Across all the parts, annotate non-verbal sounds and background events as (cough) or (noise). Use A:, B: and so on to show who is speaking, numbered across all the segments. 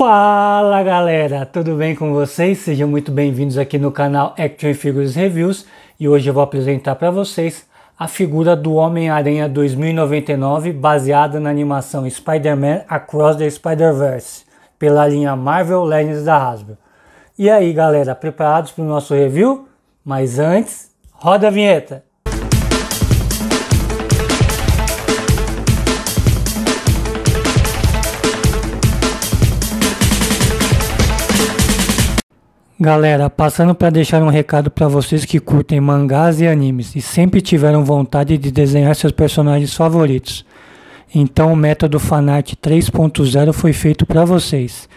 A: Fala galera, tudo bem com vocês? Sejam muito bem-vindos aqui no canal Action Figures Reviews e hoje eu vou apresentar para vocês a figura do Homem-Aranha 2099 baseada na animação Spider-Man Across the Spider-Verse pela linha Marvel Legends da Hasbro. E aí galera, preparados para o nosso review? Mas antes, roda a vinheta! Galera, passando para deixar um recado para vocês que curtem mangás e animes e sempre tiveram vontade de desenhar seus personagens favoritos. Então o método Fanart 3.0 foi feito para vocês.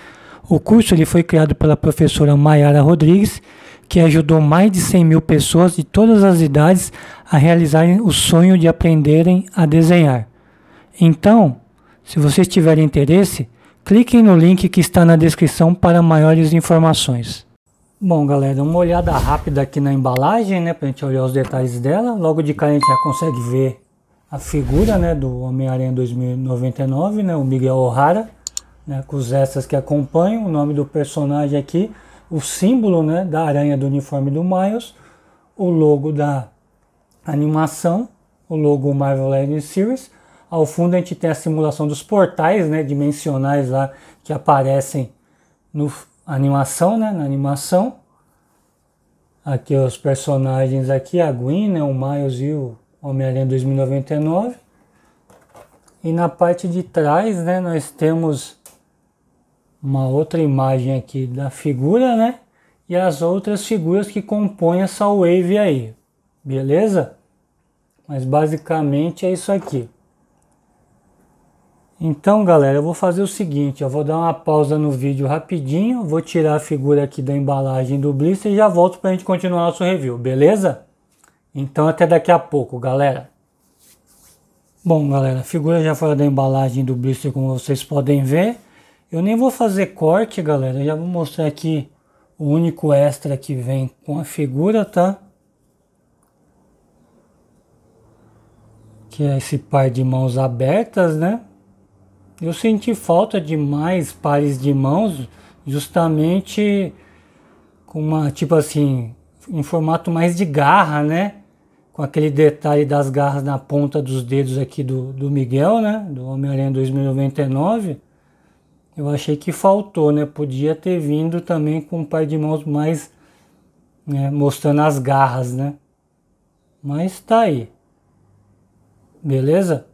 A: O curso ele foi criado pela professora Mayara Rodrigues, que ajudou mais de 100 mil pessoas de todas as idades a realizarem o sonho de aprenderem a desenhar. Então, se vocês tiverem interesse, cliquem no link que está na descrição para maiores informações. Bom, galera, uma olhada rápida aqui na embalagem, né, pra gente olhar os detalhes dela. Logo de cara a gente já consegue ver a figura, né, do Homem-Aranha 2099, né, o Miguel O'Hara, né, com os extras que acompanham, o nome do personagem aqui, o símbolo, né, da aranha do uniforme do Miles, o logo da animação, o logo Marvel Legends Series. Ao fundo a gente tem a simulação dos portais, né, dimensionais lá que aparecem no animação, né? Na animação. Aqui os personagens aqui, a Gwen, né? o Miles e o Homem-Aranha 2099. E na parte de trás, né, nós temos uma outra imagem aqui da figura, né? E as outras figuras que compõem essa wave aí, beleza? Mas basicamente é isso aqui. Então, galera, eu vou fazer o seguinte, eu vou dar uma pausa no vídeo rapidinho, vou tirar a figura aqui da embalagem do blister e já volto para a gente continuar nosso review, beleza? Então até daqui a pouco, galera. Bom, galera, a figura já fora da embalagem do blister, como vocês podem ver. Eu nem vou fazer corte, galera, eu já vou mostrar aqui o único extra que vem com a figura, tá? Que é esse par de mãos abertas, né? Eu senti falta de mais pares de mãos, justamente com uma, tipo assim, um formato mais de garra, né? Com aquele detalhe das garras na ponta dos dedos aqui do, do Miguel, né? Do Homem-Aranha 2099. Eu achei que faltou, né? Podia ter vindo também com um par de mãos mais né? mostrando as garras, né? Mas tá aí. Beleza?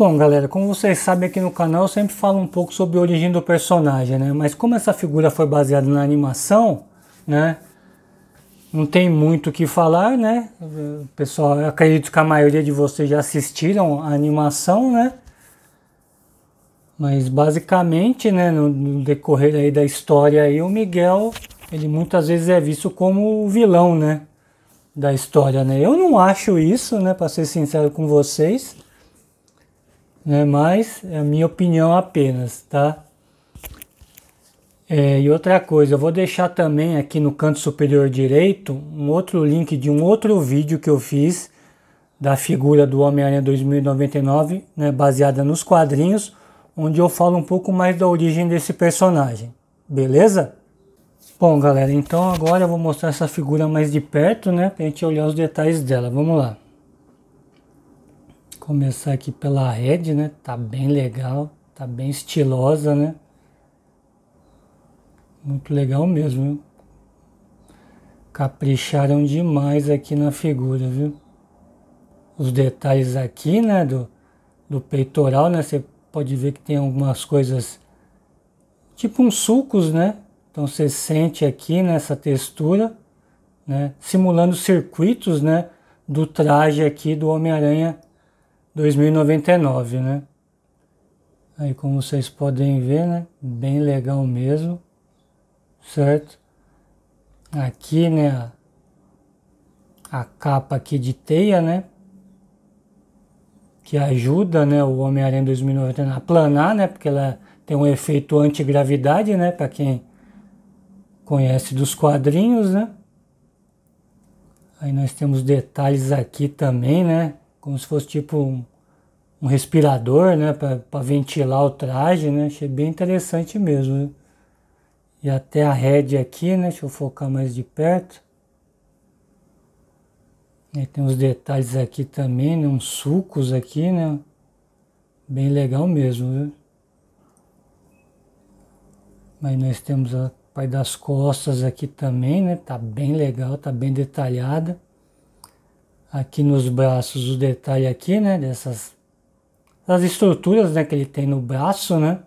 A: Bom, galera, como vocês sabem aqui no canal, eu sempre falo um pouco sobre a origem do personagem, né? Mas como essa figura foi baseada na animação, né? Não tem muito o que falar, né? Pessoal, eu acredito que a maioria de vocês já assistiram a animação, né? Mas basicamente, né, no, decorrer aí da história aí, o Miguel, ele muitas vezes é visto como o vilão, né, da história, né? Eu não acho isso, né, para ser sincero com vocês né? mas é a minha opinião apenas, tá? É, e outra coisa, eu vou deixar também aqui no canto superior direito um outro link de um outro vídeo que eu fiz da figura do Homem-Aranha 2099, né, baseada nos quadrinhos, onde eu falo um pouco mais da origem desse personagem, beleza? Bom, galera, então agora eu vou mostrar essa figura mais de perto, né, pra gente olhar os detalhes dela, vamos lá começar aqui pela Red, né? Tá bem legal, tá bem estilosa, né? Muito legal mesmo, viu? Capricharam demais aqui na figura, viu? Os detalhes aqui, né, do, do peitoral, né? Você pode ver que tem algumas coisas tipo uns sulcos, né? Então você sente aqui nessa textura, né? Simulando circuitos, né? Do traje aqui do Homem-Aranha 2099, né? Aí como vocês podem ver, né? Bem legal mesmo, certo? Aqui, né? A, a capa aqui de teia, né? Que ajuda, né? O Homem-Aranha 2099 a planar, né? Porque ela tem um efeito antigravidade, né? Para quem conhece dos quadrinhos, né? Aí nós temos detalhes aqui também, né? como se fosse tipo um, um respirador, né, para ventilar o traje, né? Achei bem interessante mesmo. Né. E até a rede aqui, né? Deixa eu focar mais de perto. E tem uns detalhes aqui também, né? uns sucos aqui, né? Bem legal mesmo, viu? Mas nós temos a parte das costas aqui também, né? Tá bem legal, tá bem detalhada aqui nos braços o detalhe aqui, né, dessas das estruturas né, que ele tem no braço, né.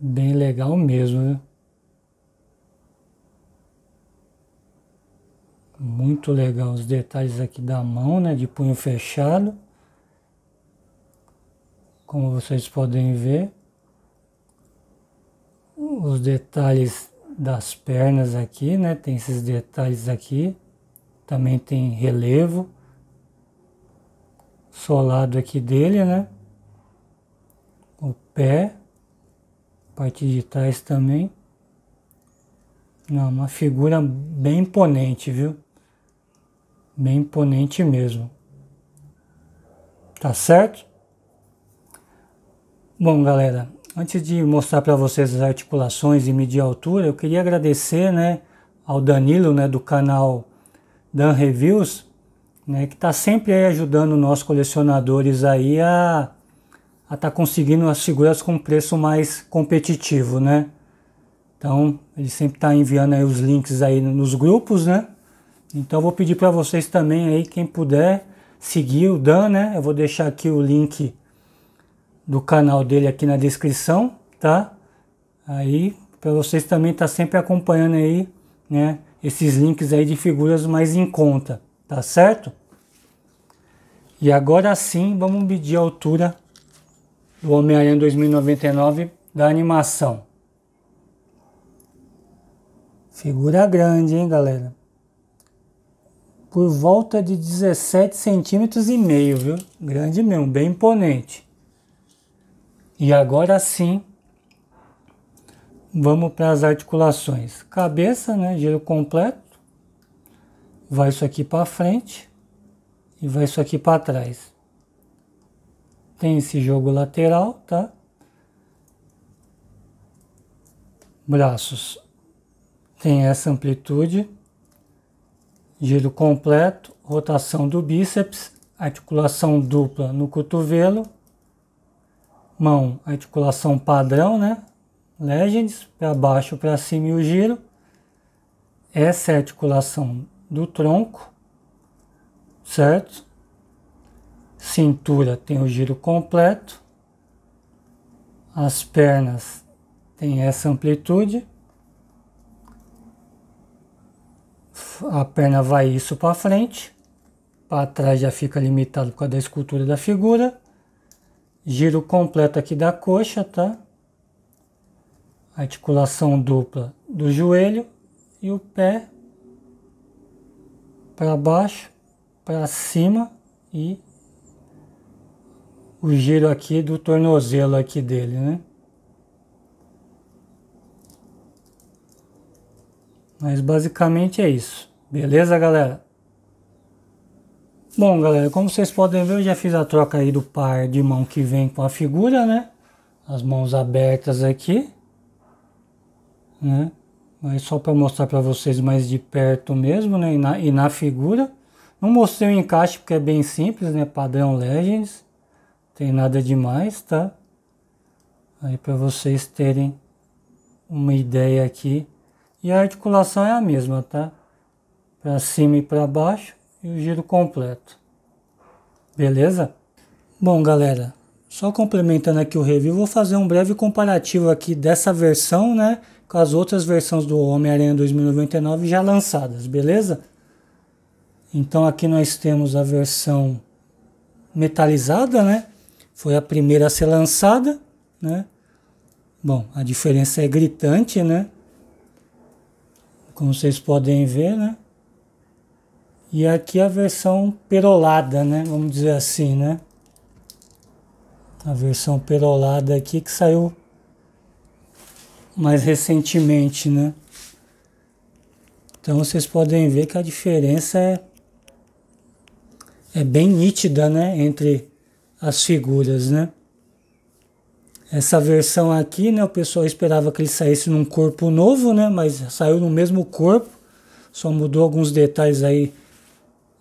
A: Bem legal mesmo, né? Muito legal os detalhes aqui da mão, né, de punho fechado. Como vocês podem ver, os detalhes das pernas aqui, né? Tem esses detalhes aqui. Também tem relevo solado aqui dele, né? O pé, parte de trás também. Não, uma figura bem imponente, viu? Bem imponente mesmo. Tá certo? Bom, galera, Antes de mostrar para vocês as articulações e medir a altura, eu queria agradecer né, ao Danilo né, do canal Dan Reviews, né, que está sempre ajudando nós colecionadores aí a estar tá conseguindo as figuras com preço mais competitivo, né? Então, ele sempre está enviando aí os links aí nos grupos, né? Então, vou pedir para vocês também aí, quem puder, seguir o Dan, né? Eu vou deixar aqui o link do canal dele aqui na descrição, tá? Aí para vocês também tá sempre acompanhando aí, né? Esses links aí de figuras mais em conta, tá certo? E agora sim, vamos medir a altura do Homem-Aranha 2099 da animação. Figura grande, hein, galera? Por volta de 17 centímetros e meio, viu? Grande mesmo, bem imponente. E agora sim, vamos para as articulações. Cabeça, né, giro completo. Vai isso aqui para frente e vai isso aqui para trás. Tem esse jogo lateral, tá? Braços. Tem essa amplitude. Giro completo, rotação do bíceps, articulação dupla no cotovelo mão, articulação padrão, né? Legends, para baixo, para cima e o giro. Essa é a articulação do tronco, certo? Cintura tem o giro completo. As pernas tem essa amplitude. A perna vai isso para frente, para trás já fica limitado com a da escultura da figura Giro completo aqui da coxa, tá? Articulação dupla do joelho e o pé para baixo, para cima e o giro aqui do tornozelo aqui dele, né? Mas basicamente é isso. Beleza, galera? Bom, galera, como vocês podem ver, eu já fiz a troca aí do par de mão que vem com a figura, né? As mãos abertas aqui, né? Mas só para mostrar para vocês mais de perto mesmo, né? E na, e na figura. Não mostrei o encaixe porque é bem simples, né? Padrão Legends. Tem nada demais, tá? Aí para vocês terem uma ideia aqui. E a articulação é a mesma, tá? Para cima e para baixo e o giro completo. Beleza? Bom, galera, só complementando aqui o review, vou fazer um breve comparativo aqui dessa versão, né, com as outras versões do Homem-Aranha 2099 já lançadas, beleza? Então aqui nós temos a versão metalizada, né? Foi a primeira a ser lançada, né? Bom, a diferença é gritante, né? Como vocês podem ver, né? E aqui a versão perolada, né? Vamos dizer assim, né? A versão perolada aqui que saiu mais recentemente, né? Então vocês podem ver que a diferença é, é bem nítida, né? Entre as figuras, né? Essa versão aqui, né? O pessoal esperava que ele saísse num corpo novo, né? Mas saiu no mesmo corpo, só mudou alguns detalhes aí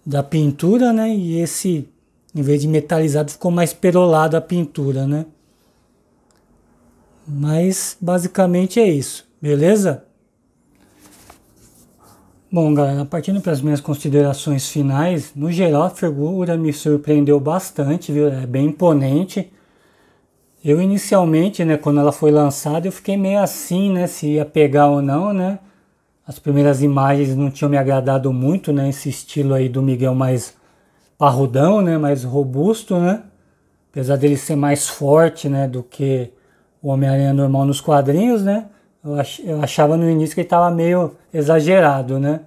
A: da pintura, né? E esse, em vez de metalizado, ficou mais perolado a pintura, né? Mas basicamente é isso, beleza? Bom, galera, partindo para as minhas considerações finais, no geral a figura me surpreendeu bastante, viu? É bem imponente. Eu inicialmente, né, quando ela foi lançada, eu fiquei meio assim, né, se ia pegar ou não, né? As primeiras imagens não tinham me agradado muito, né? Esse estilo aí do Miguel mais parrudão, né? Mais robusto, né? Apesar dele ser mais forte, né? Do que o Homem-Aranha normal nos quadrinhos, né? Eu achava no início que ele estava meio exagerado, né?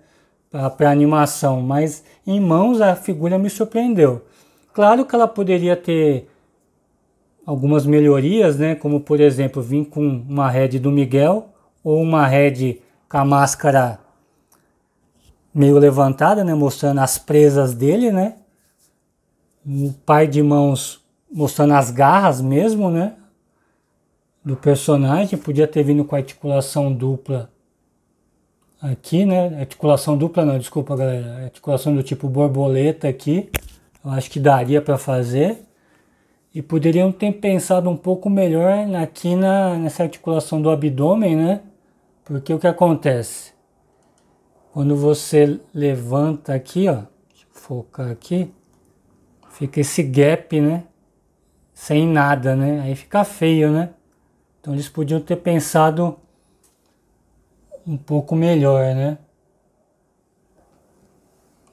A: Para animação, mas em mãos a figura me surpreendeu. Claro que ela poderia ter algumas melhorias, né? Como por exemplo, vir com uma head do Miguel ou uma head com a máscara meio levantada, né, mostrando as presas dele, né? O pai de mãos mostrando as garras mesmo, né? Do personagem, podia ter vindo com a articulação dupla aqui, né? Articulação dupla não, desculpa, galera. Articulação do tipo borboleta aqui. Eu acho que daria para fazer. E poderiam ter pensado um pouco melhor aqui na, nessa articulação do abdômen, né? Porque o que acontece? Quando você levanta aqui, ó, focar aqui, fica esse gap, né? Sem nada, né? Aí fica feio, né? Então eles podiam ter pensado um pouco melhor, né?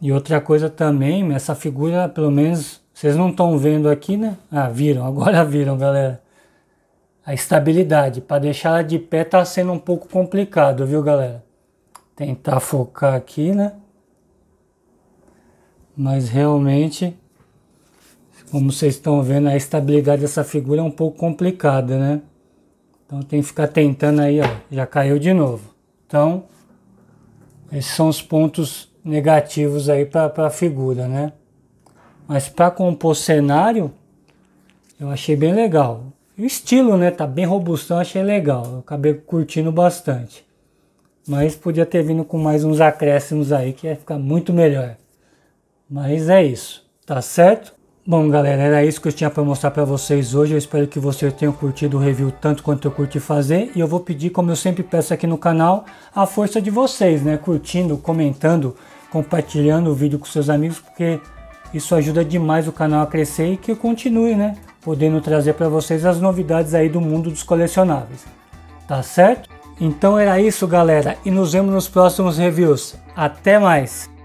A: E outra coisa também, essa figura, pelo menos, vocês não estão vendo aqui, né? Ah, viram, (laughs) agora viram, galera a estabilidade. Para deixar ela de pé tá sendo um pouco complicado, viu, galera? Tentar focar aqui, né? Mas realmente, como vocês estão vendo, a estabilidade dessa figura é um pouco complicada, né? Então tem que ficar tentando aí, ó. Já caiu de novo. Então, esses são os pontos negativos aí para a figura, né? Mas para compor cenário, eu achei bem legal o estilo, né? Tá bem robustão, achei legal. Eu acabei curtindo bastante. Mas podia ter vindo com mais uns acréscimos aí, que ia ficar muito melhor. Mas é isso, tá certo? Bom, galera, era isso que eu tinha para mostrar para vocês hoje. Eu espero que vocês tenham curtido o review tanto quanto eu curti fazer. E eu vou pedir, como eu sempre peço aqui no canal, a força de vocês, né? Curtindo, comentando, compartilhando o vídeo com seus amigos, porque isso ajuda demais o canal a crescer e que eu continue, né? Podendo trazer para vocês as novidades aí do mundo dos colecionáveis. Tá certo? Então era isso, galera, e nos vemos nos próximos reviews. Até mais!